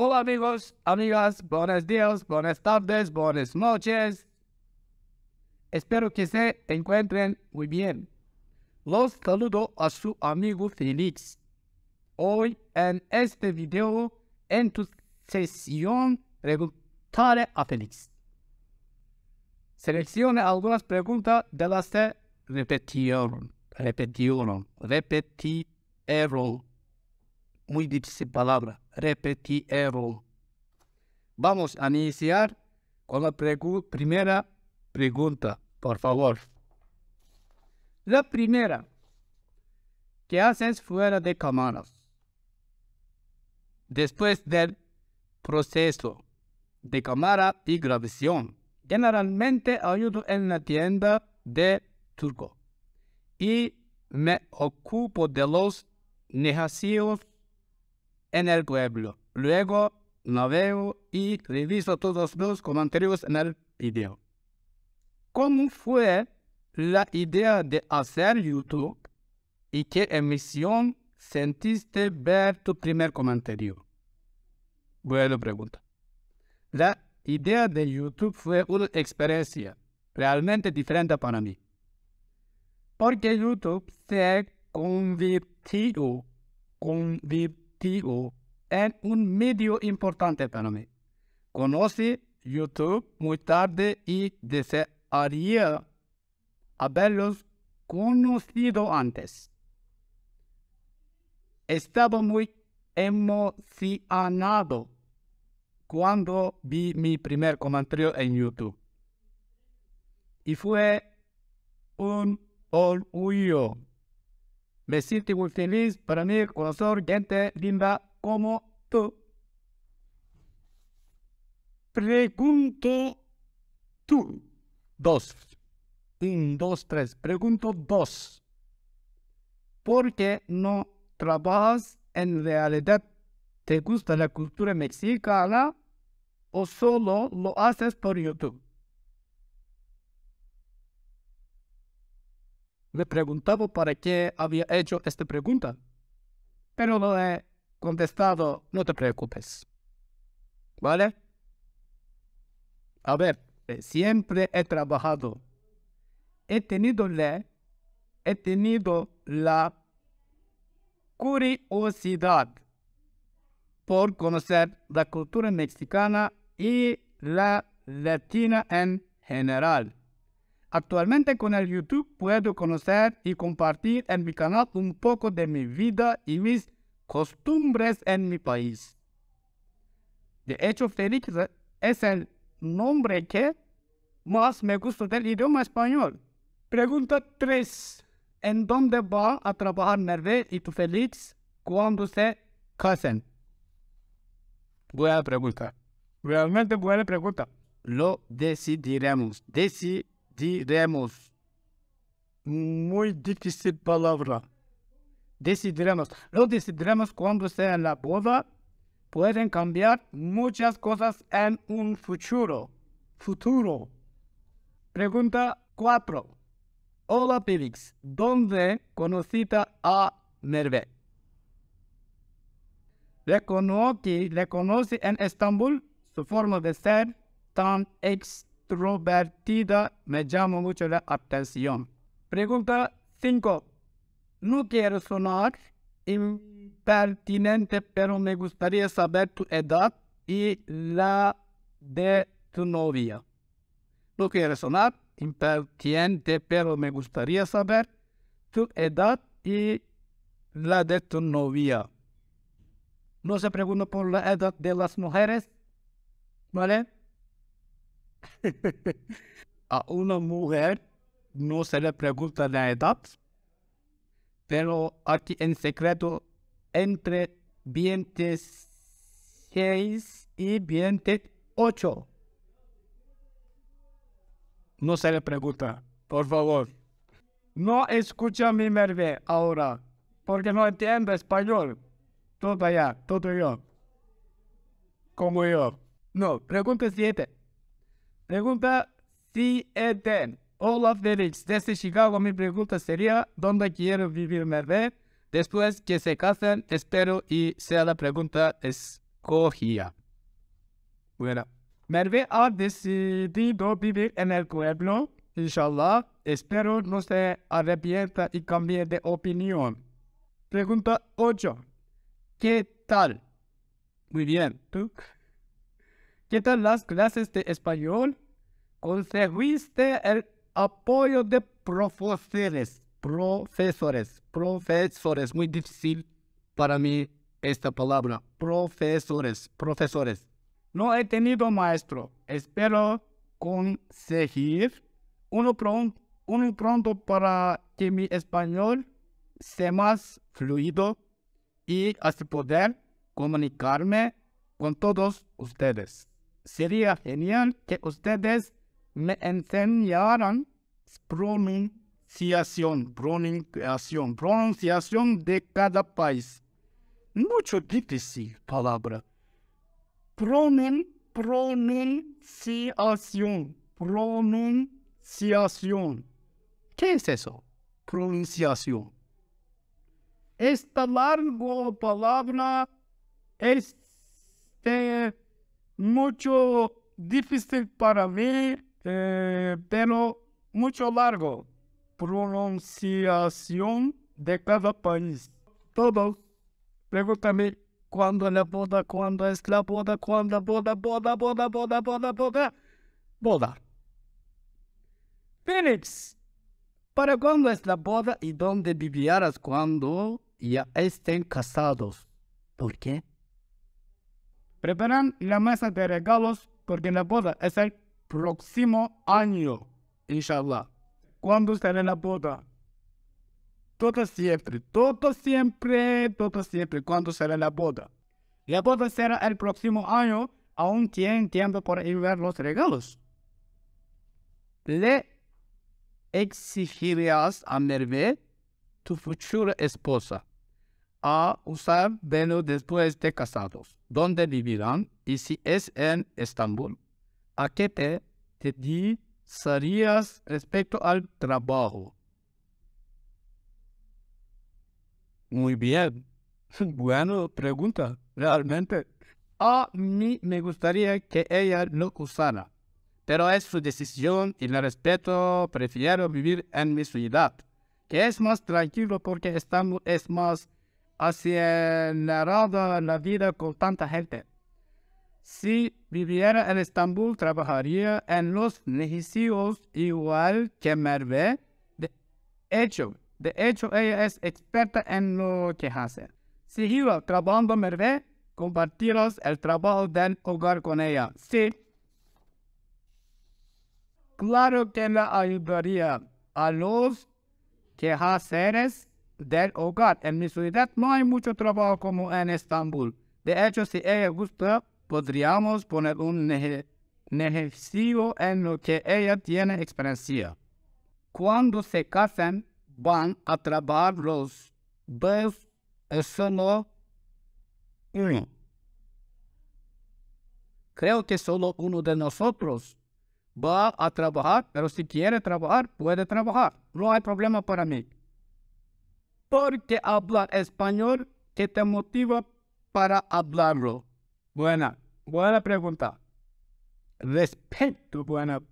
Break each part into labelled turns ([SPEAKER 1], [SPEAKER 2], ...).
[SPEAKER 1] Hola amigos, amigas, buenos días, buenas tardes, buenas noches. Espero que se encuentren muy bien. Los saludo a su amigo Félix. Hoy en este video, en tu sesión, preguntaré a Félix. Seleccione algunas preguntas de las que repetieron, repetieron, repetieron muy difícil palabra, repetieron. Vamos a iniciar con la primera pregunta, por favor. La primera, ¿qué haces fuera de cámaras? Después del proceso de cámara y grabación, generalmente ayudo en la tienda de turco y me ocupo de los negocios en el pueblo. Luego navego y reviso todos los comentarios en el video. ¿Cómo fue la idea de hacer YouTube y qué emisión sentiste ver tu primer comentario? Buena pregunta. La idea de YouTube fue una experiencia realmente diferente para mí. Porque YouTube se convirtió, con contigo en un medio importante para mí. Conocí YouTube muy tarde y desearía haberlos conocido antes. Estaba muy emocionado cuando vi mi primer comentario en YouTube. Y fue un orgullo me siento muy feliz para mí, corazón, gente linda como tú. Pregunto tú. Dos. Un, dos, tres. Pregunto dos. ¿Por qué no trabajas en realidad? ¿Te gusta la cultura mexicana o solo lo haces por YouTube? Le preguntaba para qué había hecho esta pregunta, pero no he contestado, no te preocupes. ¿Vale? A ver, eh, siempre he trabajado. He tenido la, he tenido la curiosidad por conocer la cultura mexicana y la latina en general. Actualmente con el YouTube puedo conocer y compartir en mi canal un poco de mi vida y mis costumbres en mi país. De hecho, Félix es el nombre que más me gusta del idioma español. Pregunta 3. ¿En dónde va a trabajar Nervé y tu Félix cuando se casen? Buena pregunta. Realmente buena pregunta. Lo decidiremos. Decidiremos decidiremos. Muy difícil palabra. Decidiremos. Lo decidiremos cuando sea la boda. Pueden cambiar muchas cosas en un futuro. Futuro. Pregunta 4. Hola, Pibix. ¿Dónde conociste a Merve? le reconoce en Estambul su forma de ser tan ex introvertida me llama mucho la atención. Pregunta 5. No quiero sonar impertinente, pero me gustaría saber tu edad y la de tu novia. No quiero sonar impertinente, pero me gustaría saber tu edad y la de tu novia. No se pregunta por la edad de las mujeres, ¿vale? a una mujer no se le pregunta la edad, pero aquí en secreto, entre 26 y 28. No se le pregunta, por favor. No escucha mi merve ahora, porque no entiendo español. Todo allá, todo yo. Como yo. No, pregunta 7. Pregunta 7. Olaf Delix, desde Chicago, mi pregunta sería, ¿dónde quiero vivir Merve? Después que se casen, espero y sea la pregunta escogida. Bueno, Merve ha decidido vivir en el pueblo, inshallah. Espero no se arrepienta y cambie de opinión. Pregunta 8. ¿Qué tal? Muy bien, ¿tú? ¿Qué tal las clases de español? ¿Conseguiste el apoyo de profesores? Profesores, profesores, muy difícil para mí esta palabra. Profesores, profesores. No he tenido maestro. Espero conseguir uno pronto, uno pronto para que mi español sea más fluido y así poder comunicarme con todos ustedes sería genial que ustedes me enseñaran pronunciación, pronunciación, pronunciación de cada país. Mucho difícil palabra. Pronun, pronunciación, pronunciación. ¿Qué es eso? Pronunciación. Esta larga palabra, este mucho difícil para mí, eh, pero mucho largo. Pronunciación de cada país. Todo. Pregúntame cuándo la boda, cuándo es la boda, cuándo boda, boda, boda, boda, boda, boda. Boda. Phillips, ¿Para cuándo es la boda y dónde vivirás cuando ya estén casados? ¿Por qué? Preparan la mesa de regalos porque la boda es el próximo año, inshallah. ¿Cuándo será la boda? Todo siempre, todo siempre, todo siempre. ¿Cuándo será la boda? La boda será el próximo año. Aún tienen tiempo para ver los regalos. Le exigirías a Merve tu futura esposa a usar velo después de casados, dónde vivirán y si es en Estambul. ¿A qué te, te respecto al trabajo? Muy bien. Bueno, pregunta, realmente. A mí me gustaría que ella lo usara, pero es su decisión y la respeto. Prefiero vivir en mi ciudad, que es más tranquilo porque Estambul es más Así es la vida con tanta gente. Si viviera en Estambul, trabajaría en los negocios igual que Merve. De hecho, de hecho, ella es experta en lo que hace. Si iba trabajando Merve, compartirás el trabajo del hogar con ella. Sí. Claro que la ayudaría a los quehaceres del hogar. En mi ciudad no hay mucho trabajo como en Estambul. De hecho, si ella gusta, podríamos poner un ejercicio en lo que ella tiene experiencia. Cuando se casan, van a trabajar los dos solo Creo que solo uno de nosotros va a trabajar, pero si quiere trabajar, puede trabajar. No hay problema para mí porque hablar español que te motiva para hablarlo? Buena, buena pregunta. Respeto, buena.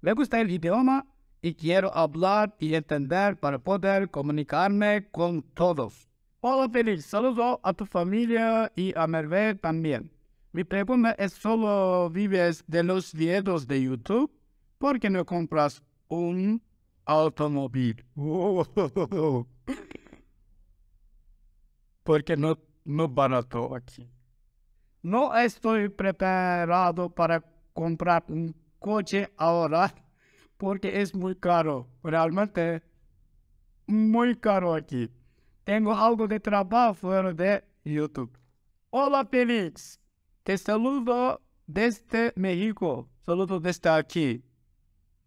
[SPEAKER 1] Me gusta el idioma y quiero hablar y entender para poder comunicarme con todos. Hola Feliz, Saludos a tu familia y a Merve también. Mi pregunta es, ¿solo vives de los videos de YouTube? ¿Por qué no compras un automóvil? porque no, no barato aquí. No estoy preparado para comprar un coche ahora porque es muy caro, realmente muy caro aquí. Tengo algo de trabajo fuera de YouTube. Hola Félix, te saludo desde México, saludo desde aquí.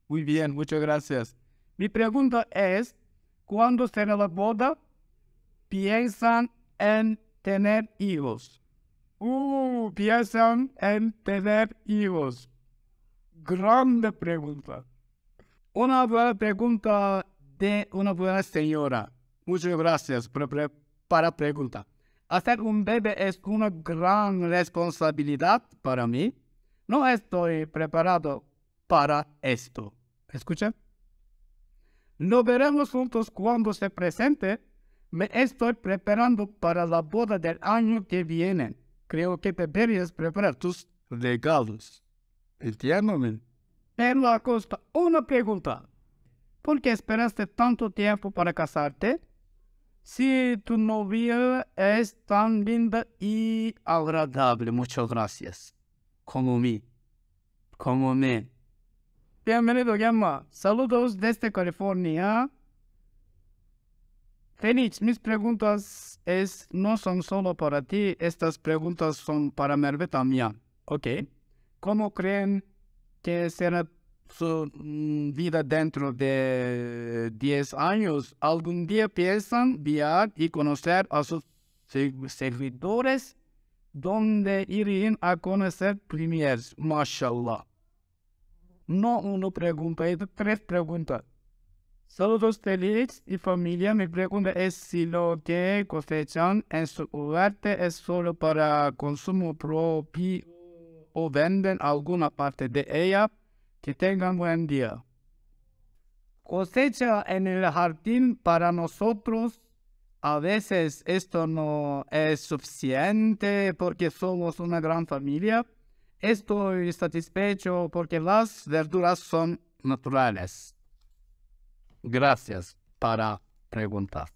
[SPEAKER 1] Muy bien, muchas gracias. Mi pregunta es, ¿cuándo será la boda? ¿Piensan en tener hijos. Uh, piensan en tener hijos. Grande pregunta. Una buena pregunta de una buena señora. Muchas gracias por, para pregunta. Hacer un bebé es una gran responsabilidad para mí. No estoy preparado para esto. ¿Escucha? Lo veremos juntos cuando se presente me estoy preparando para la boda del año que viene. Creo que deberías preparar tus regalos. Entiéndome. Pero Acosta, una pregunta. ¿Por qué esperaste tanto tiempo para casarte? Si tu novia es tan linda y agradable, muchas gracias. Como mí. Como mí. Bienvenido, Gemma. Saludos desde California. Fénix, mis preguntas es, no son solo para ti, estas preguntas son para Merve también. ¿Cómo creen que será su mm, vida dentro de 10 años? ¿Algún día piensan viajar y conocer a sus servidores ¿Dónde irían a conocer primeros? No una pregunta, tres preguntas. Saludos feliz y familia. Mi pregunta es si lo que cosechan en su hogar es solo para consumo propio o venden alguna parte de ella. Que tengan buen día. Cosecha en el jardín para nosotros. A veces esto no es suficiente porque somos una gran familia. Estoy satisfecho porque las verduras son naturales. Gracias para preguntar.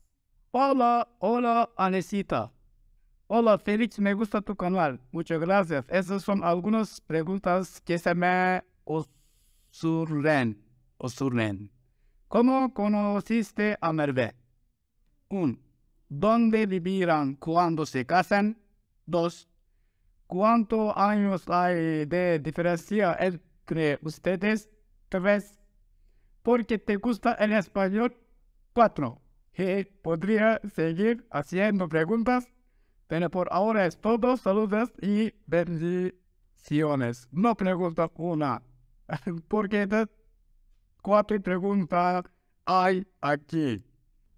[SPEAKER 1] Hola, hola, Anesita. Hola, Félix, me gusta tu canal. Muchas gracias. Esas son algunas preguntas que se me osurren. ¿Cómo conociste a Merve? 1. ¿Dónde vivirán cuando se casan? 2. ¿Cuántos años hay de diferencia entre ustedes? 3 porque te gusta el español 4. Que podría seguir haciendo preguntas, pero por ahora es todo. Saludos y bendiciones. No pregunta una, porque de cuatro preguntas hay aquí.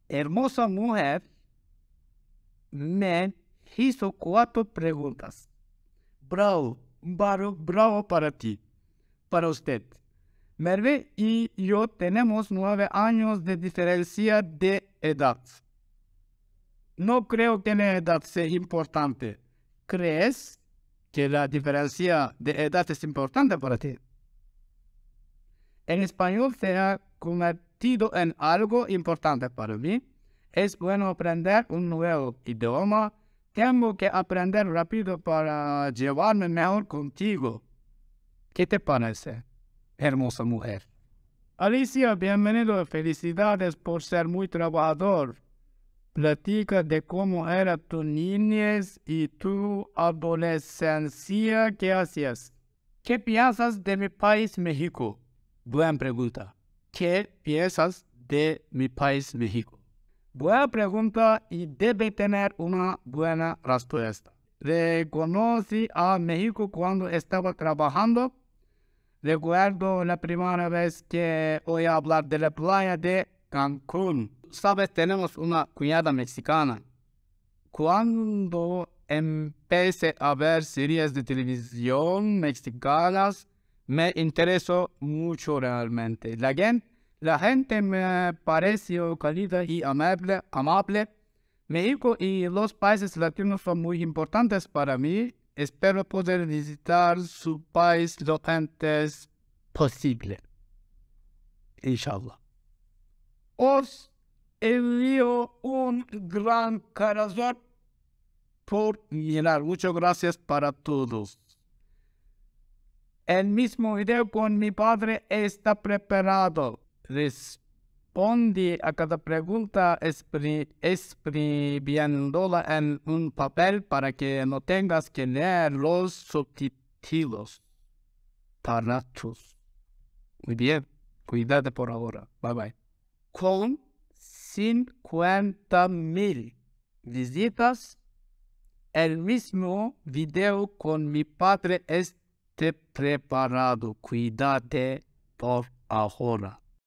[SPEAKER 1] Hermosa mujer me hizo cuatro preguntas. Bravo, bravo, bravo para ti, para usted. Merve y yo tenemos nueve años de diferencia de edad. No creo que la edad sea importante. ¿Crees que la diferencia de edad es importante para ti? El español se ha convertido en algo importante para mí. Es bueno aprender un nuevo idioma. Tengo que aprender rápido para llevarme mejor contigo. ¿Qué te parece? hermosa mujer. Alicia, bienvenido. Felicidades por ser muy trabajador. Platica de cómo era tu niñez y tu adolescencia. ¿Qué hacías? ¿Qué piensas de mi país, México? Buena pregunta. ¿Qué piensas de mi país, México? Buena pregunta y debe tener una buena respuesta. Reconocí a México cuando estaba trabajando Recuerdo la primera vez que voy a hablar de la playa de Cancún. Sabes, tenemos una cuñada mexicana. Cuando empecé a ver series de televisión mexicanas, me interesó mucho realmente. La gente, la gente me pareció cálida y amable, amable. México y los países latinos son muy importantes para mí Espero poder visitar su país lo antes posible. Inshallah. Os envío un gran corazón por mirar. Muchas gracias para todos. El mismo video con mi padre está preparado responde a cada pregunta escribiéndola en un papel para que no tengas que leer los subtítulos. Taratus. Muy bien. Cuídate por ahora. Bye bye. Con 50 mil visitas, el mismo video con mi padre esté preparado. Cuídate por ahora.